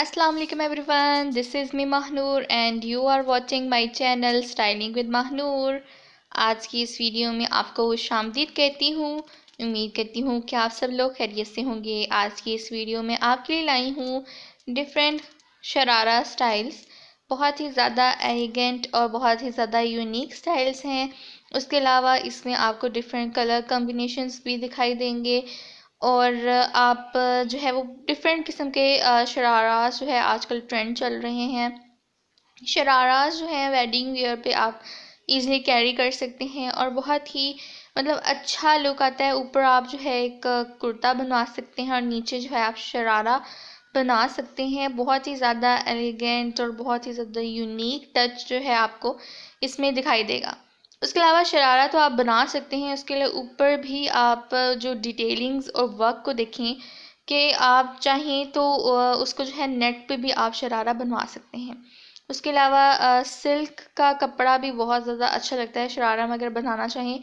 अस्सलाम वालेकुम everyone this is me Mahnoor and you are watching my channel styling with Mahnoor आज की इस वीडियो में आपको खुश आमदीद कहती हूँ उम्मीद करती हूँ कि आप सब लोग खैरियत से होंगे आज की इस वीडियो में आपके लिए लाई हूँ डिफरेंट शरारा स्टाइल्स बहुत ही ज़्यादा एलिगेंट और बहुत ही ज़्यादा यूनिक स्टाइल्स हैं उसके अलावा इसमें आपको डिफरेंट कलर कम्बिनेशंस भी दिखाई देंगे और आप जो है वो डिफरेंट किस्म के शरारा जो है आजकल ट्रेंड चल रहे हैं शरारा जो है वेडिंग वेयर पे आप इजीली कैरी कर सकते हैं और बहुत ही मतलब अच्छा लुक आता है ऊपर आप जो है एक कुर्ता बनवा सकते हैं और नीचे जो है आप शरारा बना सकते हैं बहुत ही ज़्यादा एलिगेंट और बहुत ही ज़्यादा यूनिक टच जो है आपको इसमें दिखाई देगा उसके अलावा शरारा तो आप बना सकते हैं उसके लिए ऊपर भी आप जो डिटेलिंग्स और वर्क को देखें कि आप चाहें तो उसको जो है नेट पे भी आप शरारा बनवा सकते हैं उसके अलावा सिल्क का कपड़ा भी बहुत ज़्यादा अच्छा लगता है शरारा में अगर बनाना चाहें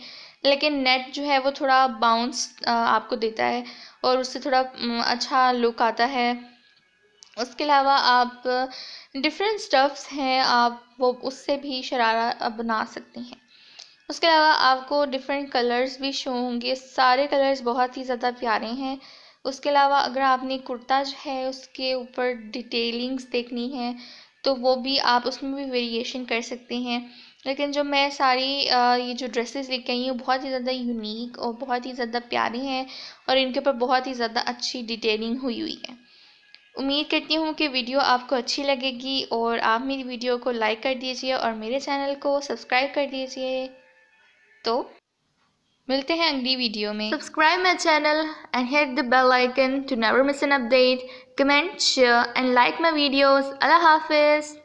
लेकिन नेट जो है वो थोड़ा बाउंस आपको देता है और उससे थोड़ा अच्छा लुक आता है उसके अलावा आप डिफरेंट स्टफ्स हैं आप वो उससे भी शरारा बना सकते हैं उसके अलावा आपको डिफरेंट कलर्स भी शो होंगे सारे कलर्स बहुत ही ज़्यादा प्यारे हैं उसके अलावा अगर आपने कुर्ता है उसके ऊपर डिटेलिंग्स देखनी है तो वो भी आप उसमें भी वेरिएशन कर सकते हैं लेकिन जो मैं सारी ये जो ड्रेसेस लेके आई हूँ बहुत ही ज़्यादा यूनिक और बहुत ही ज़्यादा प्यारे हैं और इनके ऊपर बहुत ही ज़्यादा अच्छी डिटेलिंग हुई हुई है उम्मीद करती हूँ कि वीडियो आपको अच्छी लगेगी और आप मेरी वीडियो को लाइक कर दीजिए और मेरे चैनल को सब्सक्राइब कर दीजिए तो मिलते हैं अगली वीडियो में subscribe my channel and hit the bell icon to never miss an update comment share and like my videos अल्लाह हाफिज़